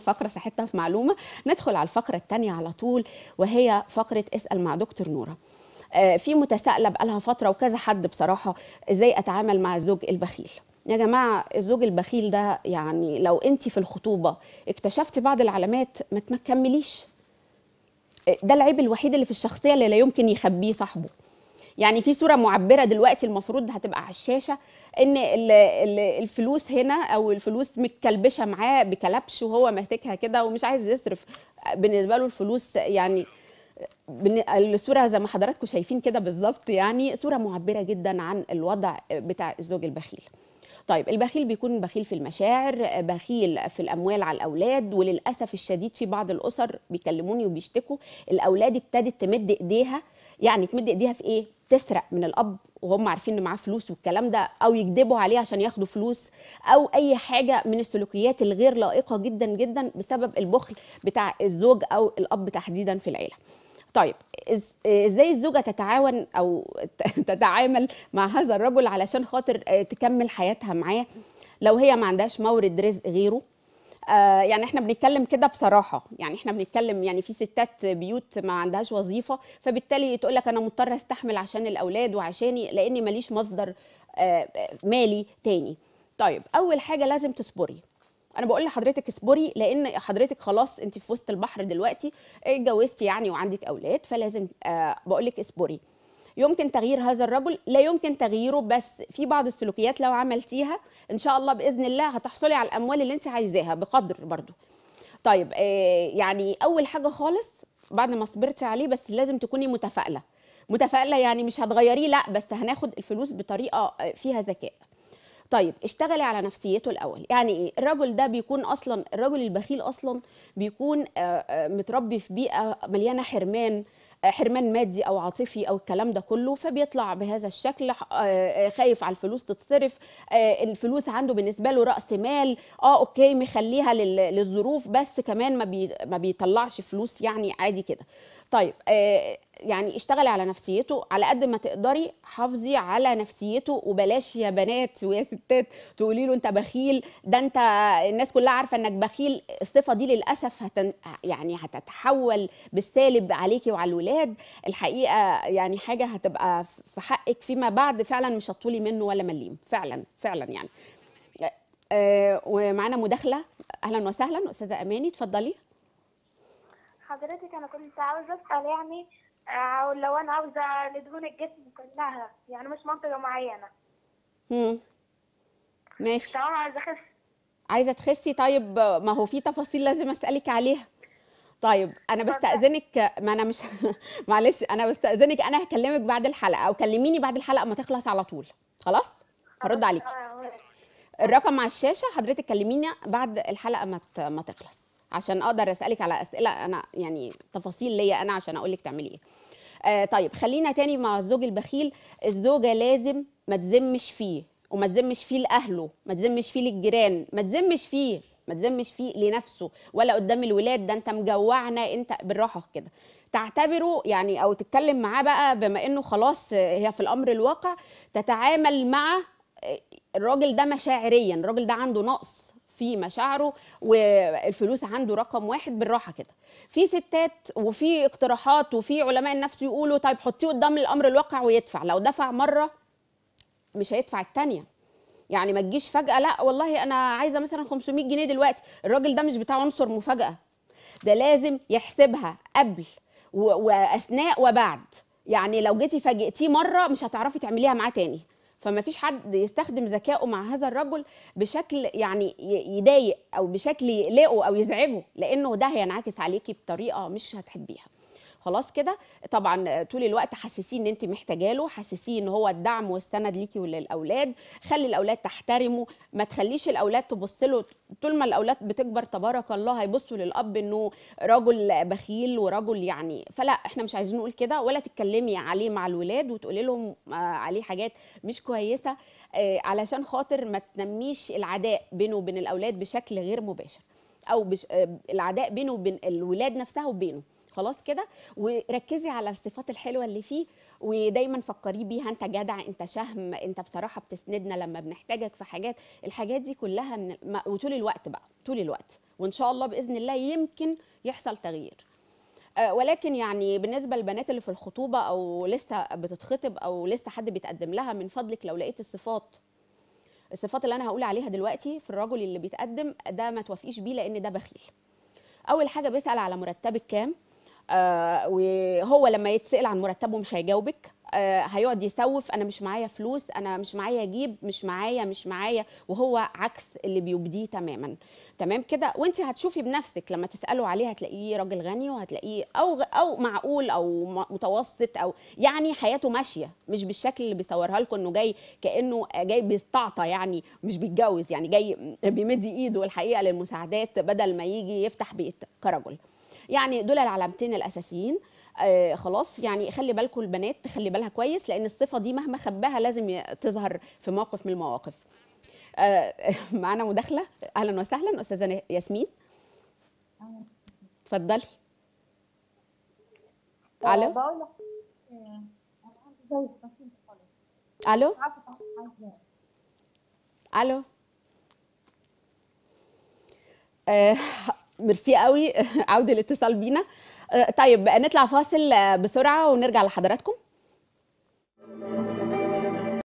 فقرة صحتنا في معلومة ندخل على الفقرة الثانية على طول وهي فقرة اسأل مع دكتور نورة آه، في متسائلة بقالها فترة وكذا حد بصراحة ازاي اتعامل مع الزوج البخيل يا جماعة الزوج البخيل ده يعني لو انت في الخطوبة اكتشفت بعض العلامات ما تكمليش آه، ده العيب الوحيد اللي في الشخصية اللي لا يمكن يخبيه صاحبه يعني في صوره معبره دلوقتي المفروض هتبقى على الشاشه ان الفلوس هنا او الفلوس متكلبشه معاه بكلبش وهو ماسكها كده ومش عايز يصرف بالنسبه له الفلوس يعني الصوره زي ما حضراتكم شايفين كده بالظبط يعني صوره معبره جدا عن الوضع بتاع الزوج البخيل طيب البخيل بيكون بخيل في المشاعر بخيل في الاموال على الاولاد وللاسف الشديد في بعض الاسر بيكلموني وبيشتكوا الاولاد ابتدت تمد ايديها يعني تمد ايديها في ايه تسرق من الاب وهم عارفين ان معاه فلوس والكلام ده او يكذبوا عليه عشان ياخدوا فلوس او اي حاجه من السلوكيات الغير لائقه جدا جدا بسبب البخل بتاع الزوج او الاب تحديدا في العيله طيب ازاي الزوجه تتعاون او تتعامل مع هذا الرجل علشان خاطر آه، تكمل حياتها معاه لو هي ما عندهاش مورد رزق غيره آه، يعني احنا بنتكلم كده بصراحه يعني احنا بنتكلم يعني في ستات بيوت ما عندهاش وظيفه فبالتالي تقول لك انا مضطره استحمل عشان الاولاد وعشاني لاني ماليش مصدر آه، آه، مالي تاني طيب اول حاجه لازم تصبري انا بقول لحضرتك اصبري لان حضرتك خلاص انت في وسط البحر دلوقتي اتجوزتي يعني وعندك اولاد فلازم بقول لك اصبري يمكن تغيير هذا الرجل لا يمكن تغييره بس في بعض السلوكيات لو عملتيها ان شاء الله باذن الله هتحصلي على الاموال اللي انت عايزاها بقدر برضو طيب آه، يعني اول حاجه خالص بعد ما صبرتي عليه بس لازم تكوني متفائله متفائله يعني مش هتغيريه لا بس هناخد الفلوس بطريقه آه، فيها ذكاء طيب اشتغلي على نفسيته الاول يعني ايه الرجل ده بيكون اصلا الرجل البخيل اصلا بيكون آه، متربي في بيئه مليانه حرمان حرمان مادي او عاطفي او الكلام ده كله فبيطلع بهذا الشكل آه، آه، خايف على الفلوس تتصرف آه، الفلوس عنده بالنسبه له راس مال اه اوكي مخليها للظروف بس كمان ما بيطلعش فلوس يعني عادي كده طيب يعني اشتغلي على نفسيته على قد ما تقدري حافظي على نفسيته وبلاش يا بنات ويا ستات تقولي له انت بخيل ده انت الناس كلها عارفه انك بخيل الصفه دي للاسف هتن يعني هتتحول بالسالب عليكي وعلى الولاد الحقيقه يعني حاجه هتبقى في حقك فيما بعد فعلا مش هتطولي منه ولا مليم فعلا فعلا يعني آه ومعانا مداخله اهلا وسهلا استاذه اماني اتفضلي حضرتك انا كنت عاوزه اسال يعني أو آه، لو انا عاوزه لدهون الجسم كلها يعني مش منطقه معينه امم ماشي تمام عايزه اخس عايزه تخسي طيب ما هو في تفاصيل لازم اسالك عليها طيب انا بستاذنك ما انا مش معلش انا بستاذنك انا هكلمك بعد الحلقه او كلميني بعد الحلقه ما تخلص على طول خلاص هرد عليكي آه، الرقم على الشاشه حضرتك كلميني بعد الحلقه ما ما تخلص عشان اقدر اسالك على اسئله انا يعني تفاصيل ليا انا عشان اقول لك تعملي ايه آه طيب خلينا تاني مع الزوج البخيل الزوجه لازم ما تذمش فيه وما تذمش فيه لاهله ما تذمش فيه للجيران ما تذمش فيه ما تذمش فيه لنفسه ولا قدام الولاد ده انت مجوعنا انت بالراحه كده تعتبره يعني او تتكلم معاه بقى بما انه خلاص هي في الامر الواقع تتعامل مع آه، الراجل ده مشاعريا الراجل ده عنده نقص في مشاعره والفلوس عنده رقم واحد بالراحه كده في ستات وفي اقتراحات وفي علماء النفس يقولوا طيب حطيه قدام الامر الواقع ويدفع لو دفع مره مش هيدفع الثانيه يعني ما تجيش فجاه لا والله انا عايزه مثلا 500 جنيه دلوقتي الراجل ده مش بتاع عنصر مفاجاه ده لازم يحسبها قبل واثناء وبعد يعني لو جيتي فاجئتيه مره مش هتعرفي تعمليها معاه تاني فما فيش حد يستخدم ذكائه مع هذا الرجل بشكل يعني يضايق او بشكل يقلقه او يزعجه لانه ده هينعكس عليكي بطريقه مش هتحبيها خلاص كده طبعا طول الوقت حسسيه ان انت محتاجه له حسسيه ان هو الدعم والسند ليكي وللاولاد خلي الاولاد تحترمه ما تخليش الاولاد تبص له طول ما الاولاد بتكبر تبارك الله هيبصوا للاب انه رجل بخيل ورجل يعني فلا احنا مش عايزين نقول كده ولا تتكلمي عليه مع الولاد وتقولي لهم آه، عليه حاجات مش كويسه آه، علشان خاطر ما تنميش العداء بينه وبين الاولاد بشكل غير مباشر او بش... آه، العداء بينه وبين الولاد نفسها وبينه خلاص كده وركزي على الصفات الحلوه اللي فيه ودايما فكريه بيها انت جدع انت شهم انت بصراحه بتسندنا لما بنحتاجك في حاجات الحاجات دي كلها من الم... وطول الوقت بقى طول الوقت وان شاء الله باذن الله يمكن يحصل تغيير آه، ولكن يعني بالنسبه للبنات اللي في الخطوبه او لسه بتتخطب او لسه حد بيتقدم لها من فضلك لو لقيت الصفات الصفات اللي انا هقول عليها دلوقتي في الرجل اللي بيتقدم ده ما توافقيش بيه لان ده بخيل اول حاجه بيسال على مرتبك كام آه، وهو لما يتسال عن مرتبه مش هيجاوبك آه، هيقعد يسوف انا مش معايا فلوس انا مش معايا اجيب مش معايا مش معايا وهو عكس اللي بيبديه تماما تمام كده وانت هتشوفي بنفسك لما تساله عليه هتلاقيه راجل غني وهتلاقيه او او معقول او متوسط او يعني حياته ماشيه مش بالشكل اللي بيصورها لكم انه جاي كانه جاي بيستعطى يعني مش بيتجوز يعني جاي بيمد ايده الحقيقه للمساعدات بدل ما يجي يفتح بيت كرجل يعني دول العلامتين الاساسيين آه خلاص يعني خلي بالكم البنات تخلي بالها كويس لان الصفه دي مهما خباها لازم تظهر في موقف من المواقف آه معانا مداخله اهلا وسهلا استاذه ياسمين اتفضلي آه، الو آه، الو الو آه، ميرسي قوي عوده الاتصال بينا آه، طيب نطلع فاصل آه، بسرعه ونرجع لحضراتكم